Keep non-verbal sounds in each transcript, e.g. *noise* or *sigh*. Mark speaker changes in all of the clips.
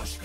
Speaker 1: Boş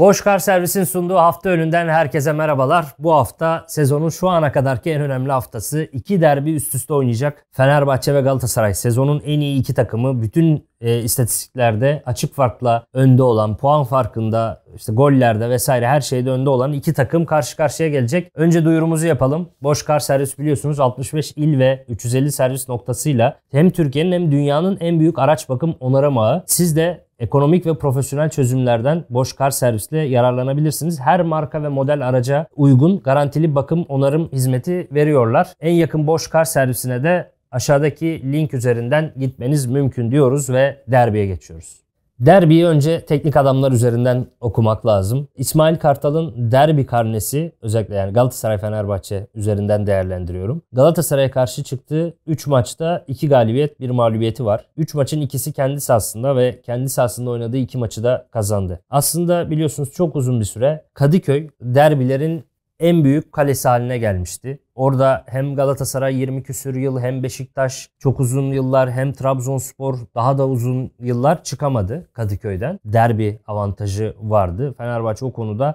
Speaker 1: Boşkar Servis'in sunduğu hafta önünden herkese merhabalar. Bu hafta sezonun şu ana kadarki en önemli haftası. iki derbi üst üste oynayacak Fenerbahçe ve Galatasaray. Sezonun en iyi iki takımı bütün e, istatistiklerde açık farkla önde olan, puan farkında, işte gollerde vesaire her şeyde önde olan iki takım karşı karşıya gelecek. Önce duyurumuzu yapalım. Boşkar Servis biliyorsunuz 65 il ve 350 servis noktasıyla hem Türkiye'nin hem dünyanın en büyük araç bakım onaramağı. Siz de Ekonomik ve profesyonel çözümlerden Bosch Car Servis'le yararlanabilirsiniz. Her marka ve model araca uygun garantili bakım onarım hizmeti veriyorlar. En yakın Bosch Car Servis'ine de aşağıdaki link üzerinden gitmeniz mümkün diyoruz ve derbiye geçiyoruz. Derbiyi önce teknik adamlar üzerinden okumak lazım. İsmail Kartal'ın derbi karnesi özellikle yani Galatasaray Fenerbahçe üzerinden değerlendiriyorum. Galatasaray'a karşı çıktığı 3 maçta 2 galibiyet 1 mağlubiyeti var. 3 maçın ikisi kendisi aslında ve kendisi aslında oynadığı 2 maçı da kazandı. Aslında biliyorsunuz çok uzun bir süre Kadıköy derbilerin en büyük kalesi haline gelmişti. Orada hem Galatasaray 20 küsür yıl hem Beşiktaş çok uzun yıllar hem Trabzonspor daha da uzun yıllar çıkamadı Kadıköy'den. Derbi avantajı vardı. Fenerbahçe o konuda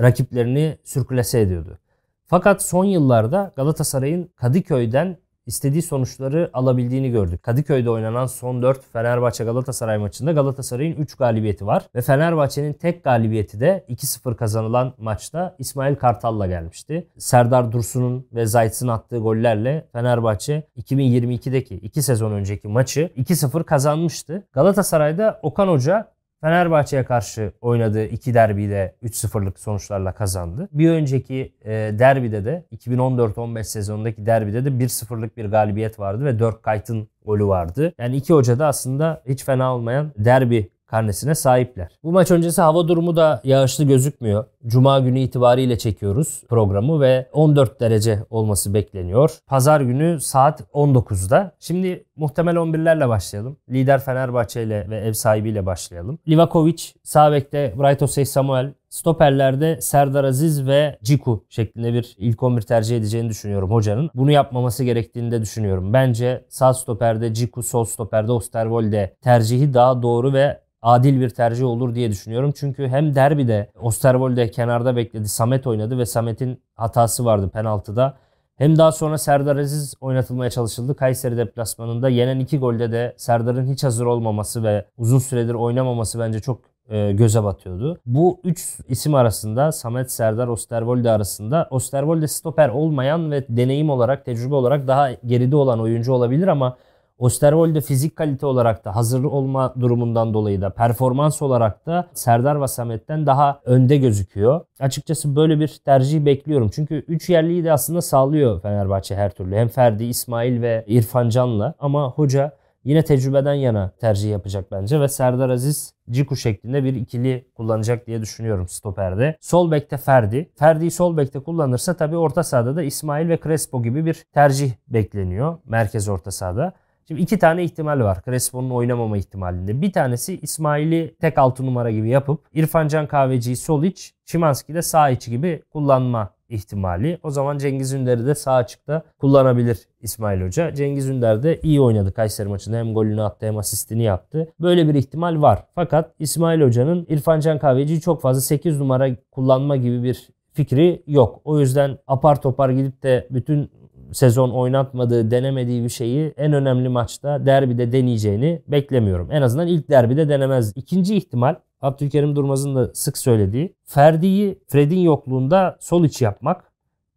Speaker 1: rakiplerini sürkülese ediyordu. Fakat son yıllarda Galatasaray'ın Kadıköy'den istediği sonuçları alabildiğini gördük. Kadıköy'de oynanan son 4 Fenerbahçe Galatasaray maçında Galatasaray'ın 3 galibiyeti var ve Fenerbahçe'nin tek galibiyeti de 2-0 kazanılan maçta İsmail Kartal'la gelmişti. Serdar Dursun'un ve Zayt'sın attığı gollerle Fenerbahçe 2022'deki 2 sezon önceki maçı 2-0 kazanmıştı. Galatasaray'da Okan Hoca Fenerbahçe'ye karşı oynadığı iki derbide 3-0'lık sonuçlarla kazandı. Bir önceki e, derbide de 2014-15 sezonundaki derbide de 1-0'lık bir galibiyet vardı ve 4 kaytın golü vardı. Yani iki hoca da aslında hiç fena olmayan derbi karnesine sahipler. Bu maç öncesi hava durumu da yağışlı gözükmüyor. Cuma günü itibariyle çekiyoruz programı ve 14 derece olması bekleniyor. Pazar günü saat 19'da. Şimdi muhtemel 11'lerle başlayalım. Lider Fenerbahçe ile ve ev sahibiyle başlayalım. Livakovic, sağ bekte Bright Osei Samuel, Stoperlerde Serdar Aziz ve Ciku şeklinde bir ilk 11 tercih edeceğini düşünüyorum hocanın. Bunu yapmaması gerektiğini de düşünüyorum. Bence sağ stoperde Ciku, sol stoperde Osterwolde tercihi daha doğru ve adil bir tercih olur diye düşünüyorum. Çünkü hem derbide Osterwolde kenarda bekledi. Samet oynadı ve Samet'in hatası vardı penaltıda. Hem daha sonra Serdar Aziz oynatılmaya çalışıldı. Kayseri deplasmanında yenen iki golde de Serdar'ın hiç hazır olmaması ve uzun süredir oynamaması bence çok e, göze batıyordu. Bu üç isim arasında Samet Serdar Osterwolde arasında Osterwolde stoper olmayan ve deneyim olarak tecrübe olarak daha geride olan oyuncu olabilir ama Osterwolde fizik kalite olarak da hazır olma durumundan dolayı da performans olarak da Serdar ve Samet'ten daha önde gözüküyor. Açıkçası böyle bir tercih bekliyorum. Çünkü 3 yerliyi de aslında sağlıyor Fenerbahçe her türlü. Hem Ferdi, İsmail ve İrfan Can'la ama hoca yine tecrübeden yana tercih yapacak bence ve Serdar Aziz Ciku şeklinde bir ikili kullanacak diye düşünüyorum stoperde. Sol bekte Ferdi. Ferdi'yi sol bekte kullanırsa tabii orta sahada da İsmail ve Crespo gibi bir tercih bekleniyor merkez orta sahada. Şimdi iki tane ihtimal var Crespo'nun oynamama ihtimalinde. Bir tanesi İsmail'i tek altı numara gibi yapıp İrfancan Kahveci'yi sol iç, Şimanski de sağ iç gibi kullanma ihtimali. O zaman Cengiz Ünder'i de sağ açıkta kullanabilir İsmail Hoca. Cengiz Ünder de iyi oynadı Kayseri maçında. Hem golünü attı hem asistini yaptı. Böyle bir ihtimal var. Fakat İsmail Hoca'nın İrfan Can Kahveci'yi çok fazla 8 numara kullanma gibi bir fikri yok. O yüzden apar topar gidip de bütün sezon oynatmadığı, denemediği bir şeyi en önemli maçta derbide deneyeceğini beklemiyorum. En azından ilk derbide denemez. İkinci ihtimal Abdülkerim Durmaz'ın da sık söylediği Ferdi'yi Fred'in yokluğunda sol iç yapmak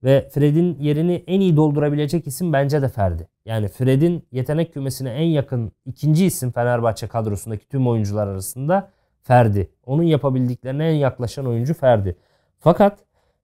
Speaker 1: ve Fred'in yerini en iyi doldurabilecek isim bence de Ferdi. Yani Fred'in yetenek kümesine en yakın ikinci isim Fenerbahçe kadrosundaki tüm oyuncular arasında Ferdi. Onun yapabildiklerine en yaklaşan oyuncu Ferdi. Fakat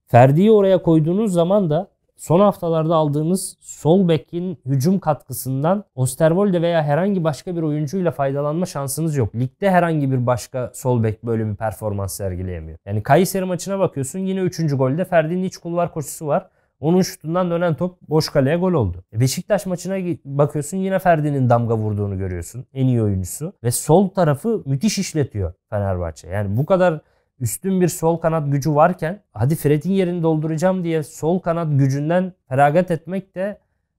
Speaker 1: Ferdi'yi oraya koyduğunuz zaman da Son haftalarda aldığımız sol bekin hücum katkısından Osterwolde veya herhangi başka bir oyuncuyla faydalanma şansınız yok. Ligde herhangi bir başka sol bek böyle bir performans sergileyemiyor. Yani Kayseri maçına bakıyorsun yine 3. golde Ferdi'nin iç kulvar koşusu var. Onun şutundan dönen top boş kaleye gol oldu. E, Beşiktaş maçına bakıyorsun yine Ferdi'nin damga vurduğunu görüyorsun. En iyi oyuncusu. Ve sol tarafı müthiş işletiyor Fenerbahçe. Yani bu kadar üstün bir sol kanat gücü varken hadi Fred'in yerini dolduracağım diye sol kanat gücünden feragat etmek de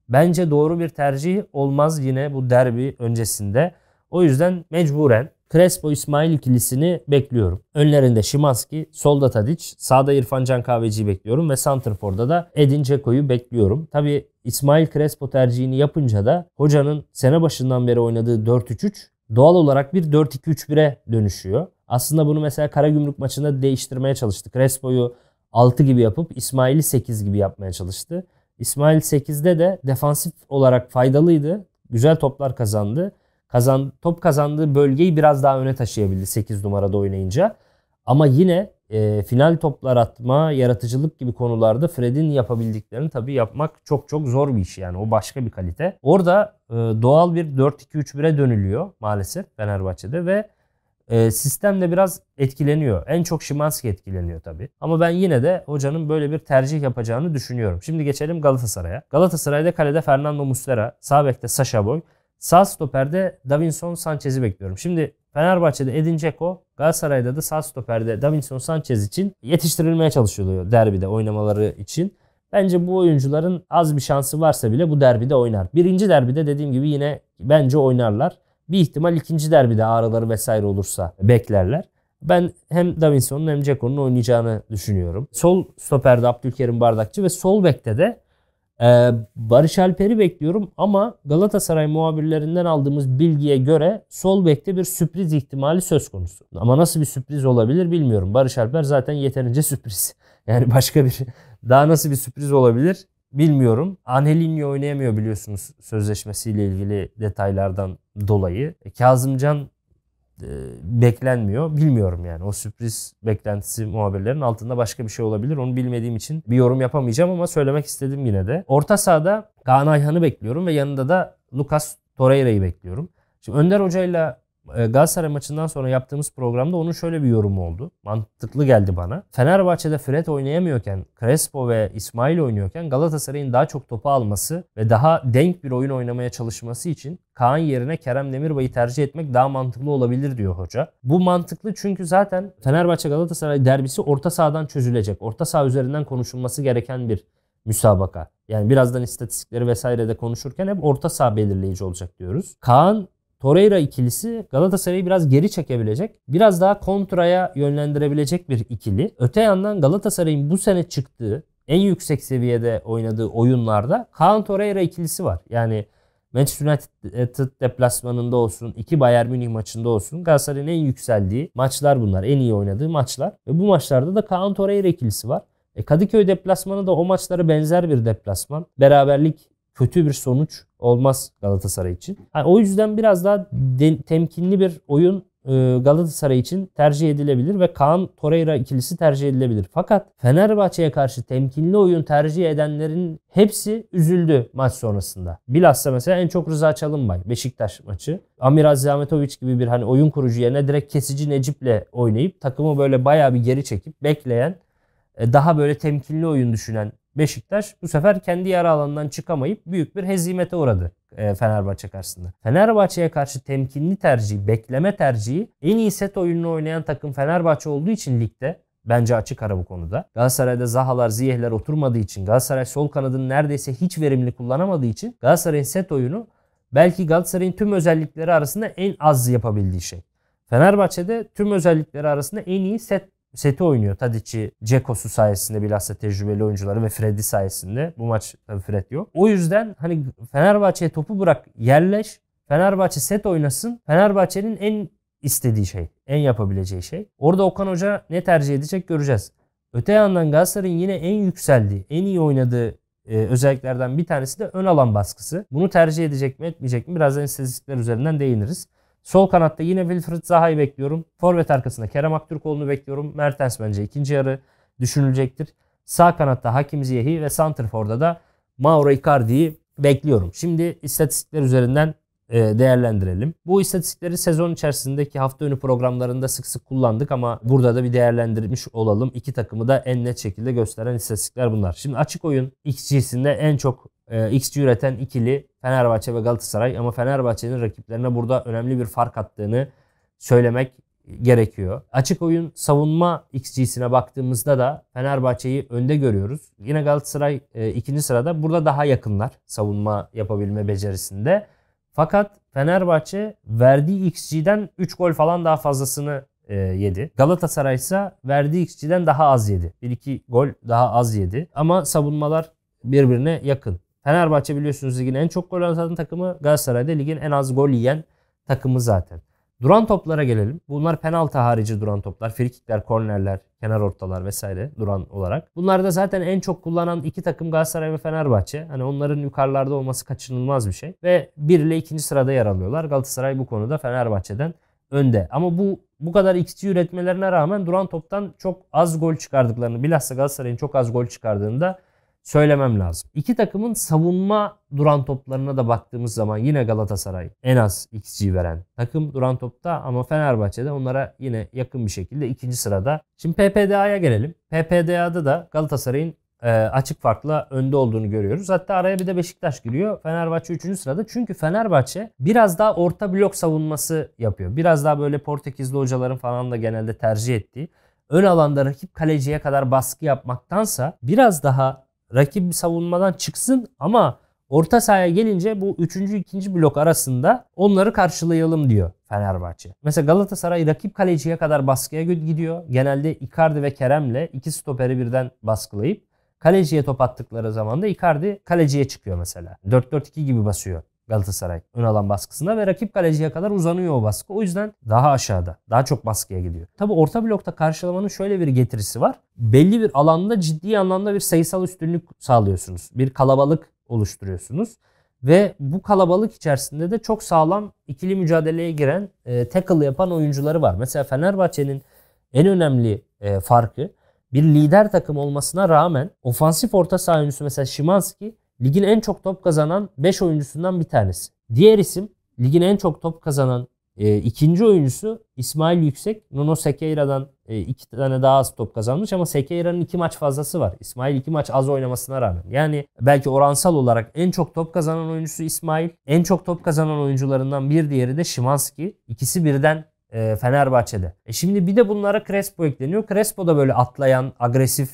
Speaker 1: bence doğru bir tercih olmaz yine bu derbi öncesinde. O yüzden mecburen Crespo İsmail ikilisini bekliyorum. Önlerinde Şimanski, solda Tadic, sağda İrfan Can Kahveci'yi bekliyorum ve Santrfor'da da Edin Ceko'yu bekliyorum. Tabi İsmail Crespo tercihini yapınca da hocanın sene başından beri oynadığı 4-3-3 doğal olarak bir 4-2-3-1'e dönüşüyor. Aslında bunu mesela Karagümrük maçında değiştirmeye çalıştık. Crespo'yu 6 gibi yapıp İsmail'i 8 gibi yapmaya çalıştı. İsmail 8'de de defansif olarak faydalıydı. Güzel toplar kazandı. Kazan, top kazandığı bölgeyi biraz daha öne taşıyabildi 8 numarada oynayınca. Ama yine e, final toplar atma, yaratıcılık gibi konularda Fred'in yapabildiklerini tabii yapmak çok çok zor bir iş yani. O başka bir kalite. Orada e, doğal bir 4-2-3-1'e dönülüyor maalesef Fenerbahçe'de ve e, sistem de biraz etkileniyor. En çok Şimanski etkileniyor tabii. Ama ben yine de hocanın böyle bir tercih yapacağını düşünüyorum. Şimdi geçelim Galatasaray'a. Galatasaray'da kalede Fernando Muslera, sağ bekte Sasha Boy, sağ stoperde Davinson Sanchez'i bekliyorum. Şimdi Fenerbahçe'de Edin Dzeko, Galatasaray'da da sağ stoperde Davinson Sanchez için yetiştirilmeye çalışılıyor derbide oynamaları için. Bence bu oyuncuların az bir şansı varsa bile bu derbide oynar. Birinci derbide dediğim gibi yine bence oynarlar. Bir ihtimal ikinci derbide ağrıları vesaire olursa beklerler. Ben hem Davinson'un hem Ceko'nun oynayacağını düşünüyorum. Sol stoperde Abdülkerim Bardakçı ve sol bekte de ee, Barış Alper'i bekliyorum ama Galatasaray muhabirlerinden aldığımız bilgiye göre sol bekte bir sürpriz ihtimali söz konusu. Ama nasıl bir sürpriz olabilir bilmiyorum. Barış Alper zaten yeterince sürpriz. *laughs* Yani başka bir daha nasıl bir sürpriz olabilir bilmiyorum. Angelinho oynayamıyor biliyorsunuz sözleşmesiyle ilgili detaylardan dolayı. E, Kazımcan e, beklenmiyor. Bilmiyorum yani. O sürpriz beklentisi muhabirlerin altında başka bir şey olabilir. Onu bilmediğim için bir yorum yapamayacağım ama söylemek istedim yine de. Orta sahada Kaan Ayhan'ı bekliyorum ve yanında da Lucas Torreira'yı bekliyorum. Şimdi Önder hocayla. Ee, Galatasaray maçından sonra yaptığımız programda onun şöyle bir yorumu oldu. Mantıklı geldi bana. Fenerbahçe'de Fred oynayamıyorken, Crespo ve İsmail oynuyorken Galatasaray'ın daha çok topu alması ve daha denk bir oyun oynamaya çalışması için Kaan yerine Kerem Demirbay'ı tercih etmek daha mantıklı olabilir diyor hoca. Bu mantıklı çünkü zaten Fenerbahçe Galatasaray derbisi orta sahadan çözülecek. Orta saha üzerinden konuşulması gereken bir müsabaka. Yani birazdan istatistikleri vesaire de konuşurken hep orta saha belirleyici olacak diyoruz. Kaan Torreira ikilisi Galatasaray'ı biraz geri çekebilecek, biraz daha kontraya yönlendirebilecek bir ikili. Öte yandan Galatasaray'ın bu sene çıktığı en yüksek seviyede oynadığı oyunlarda Kaan Torreira ikilisi var. Yani Manchester United deplasmanında olsun, iki Bayern Münih maçında olsun Galatasaray'ın en yükseldiği maçlar bunlar. En iyi oynadığı maçlar. Ve bu maçlarda da Kaan Torreira ikilisi var. E Kadıköy deplasmanı da o maçlara benzer bir deplasman. Beraberlik kötü bir sonuç olmaz Galatasaray için. Yani o yüzden biraz daha de, temkinli bir oyun e, Galatasaray için tercih edilebilir ve Kaan Torreira ikilisi tercih edilebilir. Fakat Fenerbahçe'ye karşı temkinli oyun tercih edenlerin hepsi üzüldü maç sonrasında. Bilhassa mesela en çok Rıza Çalınbay Beşiktaş maçı. Amir Zahmetoviç gibi bir hani oyun kurucu yerine direkt kesici Necip'le oynayıp takımı böyle bayağı bir geri çekip bekleyen e, daha böyle temkinli oyun düşünen Beşiktaş bu sefer kendi yara alanından çıkamayıp büyük bir hezimete uğradı e, Fenerbahçe karşısında. Fenerbahçe'ye karşı temkinli tercihi, bekleme tercihi en iyi set oyununu oynayan takım Fenerbahçe olduğu için ligde Bence açık ara bu konuda. Galatasaray'da Zahalar, Ziyehler oturmadığı için, Galatasaray sol kanadını neredeyse hiç verimli kullanamadığı için Galatasaray'ın set oyunu belki Galatasaray'ın tüm özellikleri arasında en az yapabildiği şey. Fenerbahçe'de tüm özellikleri arasında en iyi set seti oynuyor. Tadic'i, Cekosu sayesinde bilhassa tecrübeli oyuncuları ve Freddy sayesinde. Bu maç tabii Fred yok. O yüzden hani Fenerbahçe'ye topu bırak yerleş. Fenerbahçe set oynasın. Fenerbahçe'nin en istediği şey, en yapabileceği şey. Orada Okan Hoca ne tercih edecek göreceğiz. Öte yandan Galatasaray'ın yine en yükseldiği, en iyi oynadığı e, özelliklerden bir tanesi de ön alan baskısı. Bunu tercih edecek mi etmeyecek mi birazdan istatistikler üzerinden değiniriz. Sol kanatta yine Wilfried Zaha'yı bekliyorum. Forvet arkasında Kerem Aktürkoğlu'nu bekliyorum. Mertens bence ikinci yarı düşünülecektir. Sağ kanatta Hakim Ziyeh'i ve Santrfor'da da Mauro Icardi'yi bekliyorum. Şimdi istatistikler üzerinden e, değerlendirelim. Bu istatistikleri sezon içerisindeki hafta önü programlarında sık sık kullandık ama burada da bir değerlendirmiş olalım. İki takımı da en net şekilde gösteren istatistikler bunlar. Şimdi açık oyun XG'sinde en çok e, ee, XG üreten ikili Fenerbahçe ve Galatasaray ama Fenerbahçe'nin rakiplerine burada önemli bir fark attığını söylemek gerekiyor. Açık oyun savunma XG'sine baktığımızda da Fenerbahçe'yi önde görüyoruz. Yine Galatasaray e, ikinci sırada. Burada daha yakınlar savunma yapabilme becerisinde. Fakat Fenerbahçe verdiği XG'den 3 gol falan daha fazlasını e, yedi. Galatasaray ise verdiği XG'den daha az yedi. 1-2 gol daha az yedi. Ama savunmalar birbirine yakın. Fenerbahçe biliyorsunuz ligin en çok gol atan takımı. Galatasaray'da ligin en az gol yiyen takımı zaten. Duran toplara gelelim. Bunlar penaltı harici duran toplar. Frikikler, kornerler, kenar ortalar vesaire duran olarak. Bunlarda zaten en çok kullanan iki takım Galatasaray ve Fenerbahçe. Hani onların yukarılarda olması kaçınılmaz bir şey. Ve bir ile ikinci sırada yer alıyorlar. Galatasaray bu konuda Fenerbahçe'den önde. Ama bu bu kadar XG üretmelerine rağmen duran toptan çok az gol çıkardıklarını bilhassa Galatasaray'ın çok az gol çıkardığını da söylemem lazım. İki takımın savunma duran toplarına da baktığımız zaman yine Galatasaray en az xG veren takım duran topta ama Fenerbahçe'de onlara yine yakın bir şekilde ikinci sırada. Şimdi PPDA'ya gelelim. PPDA'da da Galatasaray'ın e, açık farkla önde olduğunu görüyoruz. Hatta araya bir de Beşiktaş giriyor. Fenerbahçe 3. sırada. Çünkü Fenerbahçe biraz daha orta blok savunması yapıyor. Biraz daha böyle Portekizli hocaların falan da genelde tercih ettiği ön alanda rakip kaleciye kadar baskı yapmaktansa biraz daha rakip savunmadan çıksın ama orta sahaya gelince bu 3. 2. blok arasında onları karşılayalım diyor Fenerbahçe. Mesela Galatasaray rakip kaleciye kadar baskıya gidiyor. Genelde Icardi ve Kerem'le iki stoperi birden baskılayıp kaleciye top attıkları zaman da Icardi kaleciye çıkıyor mesela. 4-4-2 gibi basıyor Galatasaray ön alan baskısında ve rakip kaleciye kadar uzanıyor o baskı. O yüzden daha aşağıda. Daha çok baskıya gidiyor. Tabi orta blokta karşılamanın şöyle bir getirisi var. Belli bir alanda ciddi anlamda bir sayısal üstünlük sağlıyorsunuz. Bir kalabalık oluşturuyorsunuz. Ve bu kalabalık içerisinde de çok sağlam ikili mücadeleye giren e, tackle yapan oyuncuları var. Mesela Fenerbahçe'nin en önemli e, farkı bir lider takım olmasına rağmen ofansif orta saha oyuncusu mesela Şimanski ligin en çok top kazanan 5 oyuncusundan bir tanesi. Diğer isim ligin en çok top kazanan e, ikinci oyuncusu İsmail Yüksek. Nuno Sekeira'dan e, iki tane daha az top kazanmış ama Sekeira'nın iki maç fazlası var. İsmail iki maç az oynamasına rağmen. Yani belki oransal olarak en çok top kazanan oyuncusu İsmail. En çok top kazanan oyuncularından bir diğeri de Şimanski. İkisi birden e, Fenerbahçe'de. E şimdi bir de bunlara Crespo ekleniyor. Crespo da böyle atlayan, agresif,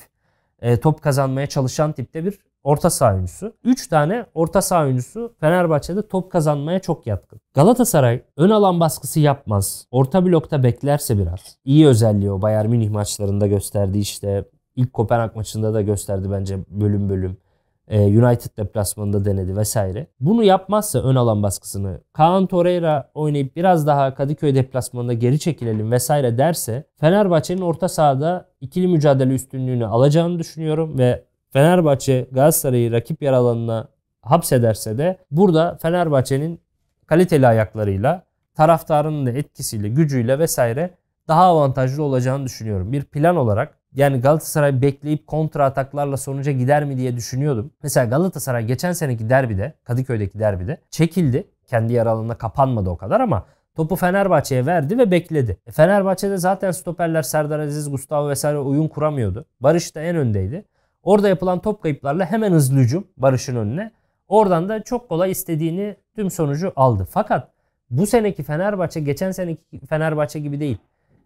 Speaker 1: e, top kazanmaya çalışan tipte bir orta saha oyuncusu. 3 tane orta saha oyuncusu Fenerbahçe'de top kazanmaya çok yatkın. Galatasaray ön alan baskısı yapmaz. Orta blokta beklerse biraz. İyi özelliği o Bayern Münih maçlarında gösterdi işte. İlk Kopenhag maçında da gösterdi bence bölüm bölüm. Ee, United deplasmanında denedi vesaire. Bunu yapmazsa ön alan baskısını Kaan Torreira oynayıp biraz daha Kadıköy deplasmanında geri çekilelim vesaire derse Fenerbahçe'nin orta sahada ikili mücadele üstünlüğünü alacağını düşünüyorum ve Fenerbahçe Galatasaray'ı rakip yer alanına hapsederse de burada Fenerbahçe'nin kaliteli ayaklarıyla, taraftarının da etkisiyle, gücüyle vesaire daha avantajlı olacağını düşünüyorum. Bir plan olarak yani Galatasaray bekleyip kontra ataklarla sonuca gider mi diye düşünüyordum. Mesela Galatasaray geçen seneki derbide, Kadıköy'deki derbide çekildi. Kendi yer alanına kapanmadı o kadar ama topu Fenerbahçe'ye verdi ve bekledi. E Fenerbahçe'de zaten stoperler Serdar Aziz, Gustavo vesaire oyun kuramıyordu. Barış da en öndeydi. Orada yapılan top kayıplarla hemen hızlı hücum Barış'ın önüne. Oradan da çok kolay istediğini tüm sonucu aldı. Fakat bu seneki Fenerbahçe geçen seneki Fenerbahçe gibi değil.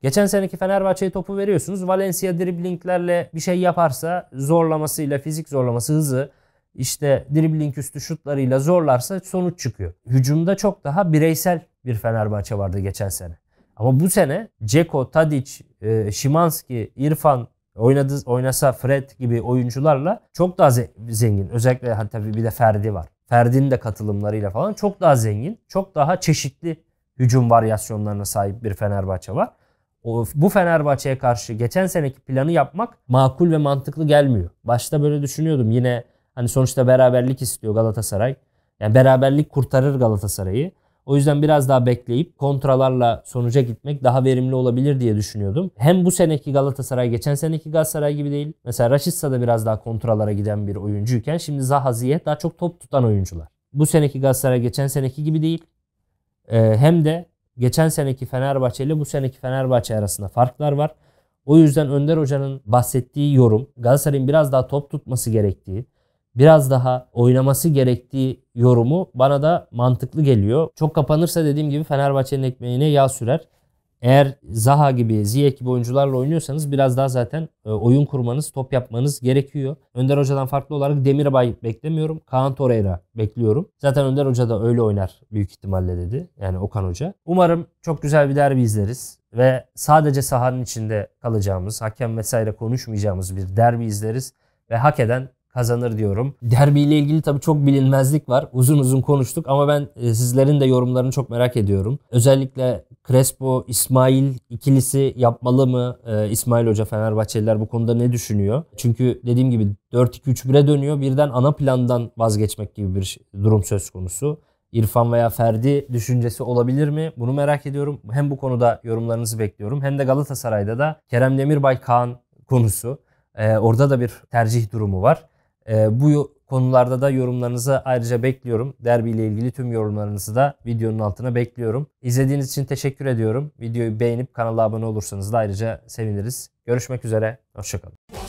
Speaker 1: Geçen seneki Fenerbahçe'ye topu veriyorsunuz. Valencia driblinglerle bir şey yaparsa zorlamasıyla, fizik zorlaması, hızı işte dribling üstü şutlarıyla zorlarsa sonuç çıkıyor. Hücumda çok daha bireysel bir Fenerbahçe vardı geçen sene. Ama bu sene Ceko, Tadic, Şimanski, e, İrfan, oynadı, oynasa Fred gibi oyuncularla çok daha zengin. Özellikle hani tabii bir de Ferdi var. Ferdi'nin de katılımlarıyla falan çok daha zengin, çok daha çeşitli hücum varyasyonlarına sahip bir Fenerbahçe var. O, bu Fenerbahçe'ye karşı geçen seneki planı yapmak makul ve mantıklı gelmiyor. Başta böyle düşünüyordum. Yine hani sonuçta beraberlik istiyor Galatasaray. Yani beraberlik kurtarır Galatasaray'ı. O yüzden biraz daha bekleyip kontralarla sonuca gitmek daha verimli olabilir diye düşünüyordum. Hem bu seneki Galatasaray geçen seneki Galatasaray gibi değil. Mesela Rashica da biraz daha kontralara giden bir oyuncuyken şimdi Zaha Ziyech daha çok top tutan oyuncular. Bu seneki Galatasaray geçen seneki gibi değil. Ee, hem de geçen seneki Fenerbahçe ile bu seneki Fenerbahçe arasında farklar var. O yüzden Önder Hoca'nın bahsettiği yorum Galatasaray'ın biraz daha top tutması gerektiği, biraz daha oynaması gerektiği yorumu bana da mantıklı geliyor. Çok kapanırsa dediğim gibi Fenerbahçe'nin ekmeğine yağ sürer. Eğer Zaha gibi, Ziyech gibi oyuncularla oynuyorsanız biraz daha zaten e, oyun kurmanız, top yapmanız gerekiyor. Önder Hoca'dan farklı olarak Demirbay beklemiyorum. Kaan Torreira bekliyorum. Zaten Önder Hoca da öyle oynar büyük ihtimalle dedi. Yani Okan Hoca. Umarım çok güzel bir derbi izleriz ve sadece sahanın içinde kalacağımız, hakem vesaire konuşmayacağımız bir derbi izleriz ve hak eden kazanır diyorum. Derbi ile ilgili tabii çok bilinmezlik var. Uzun uzun konuştuk ama ben e, sizlerin de yorumlarını çok merak ediyorum. Özellikle Crespo İsmail ikilisi yapmalı mı? E, İsmail Hoca Fenerbahçeliler bu konuda ne düşünüyor? Çünkü dediğim gibi 4-2-3-1'e dönüyor. Birden ana plandan vazgeçmek gibi bir durum söz konusu. İrfan veya Ferdi düşüncesi olabilir mi? Bunu merak ediyorum. Hem bu konuda yorumlarınızı bekliyorum. Hem de Galatasaray'da da Kerem Demirbay Kaan konusu. Ee, orada da bir tercih durumu var. Ee, bu konularda da yorumlarınızı ayrıca bekliyorum. Derbi ile ilgili tüm yorumlarınızı da videonun altına bekliyorum. İzlediğiniz için teşekkür ediyorum. Videoyu beğenip kanala abone olursanız da ayrıca seviniriz. Görüşmek üzere. Hoşçakalın.